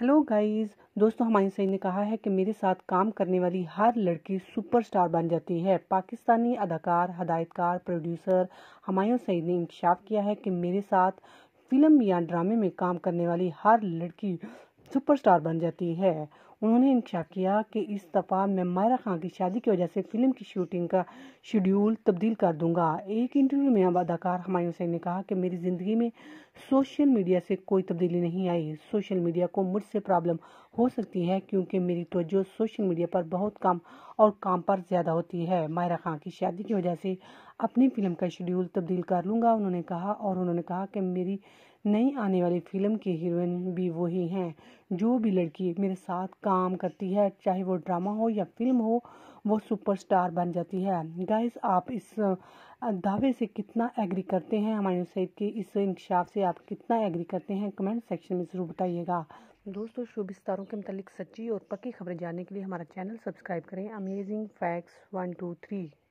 hello guys दोस्तों हमारी सही ने कहा है कि मेरे साथ काम करने वाली हर लड़की सुपरस्टार बन जाती है पाकिस्तानी अदाकार हदायतकार प्रोड्यूसर हमायूं सईद ने इंकशाफ किया है कि मेरे साथ फिल्म या ड्रामे में काम करने वाली हर लड़की सुपरस्टार बन जाती है उन्होंने इंशा किया कि इस दफ़ा मैं मायरा खान की शादी की वजह से फिल्म की शूटिंग का शेड्यूल तब्दील कर दूंगा एक इंटरव्यू में अब अदाकार हमायूं हुसैन ने कहा कि मेरी ज़िंदगी में सोशल मीडिया से कोई तब्दीली नहीं आई सोशल मीडिया को मुझसे प्रॉब्लम हो सकती है क्योंकि मेरी तवज्जो सोशल मीडिया पर बहुत कम और काम पर ज़्यादा होती है मायरा खान की शादी की वजह से अपनी फिल्म का शेड्यूल तब्दील कर लूँगा उन्होंने कहा और उन्होंने कहा कि मेरी नई आने वाली फिल्म की हीरोइन भी वही हैं जो भी लड़की मेरे साथ काम करती है चाहे वो ड्रामा हो या फिल्म हो वो सुपरस्टार बन जाती है गाइस आप इस दावे से कितना एग्री करते हैं हमारे सैद के इस इंकशाफ से आप कितना एग्री करते हैं कमेंट सेक्शन में ज़रूर बताइएगा दोस्तों शुभ स्तारों के मतलब सच्ची और पक्की खबरें जानने के लिए हमारा चैनल सब्सक्राइब करें amazing facts one two three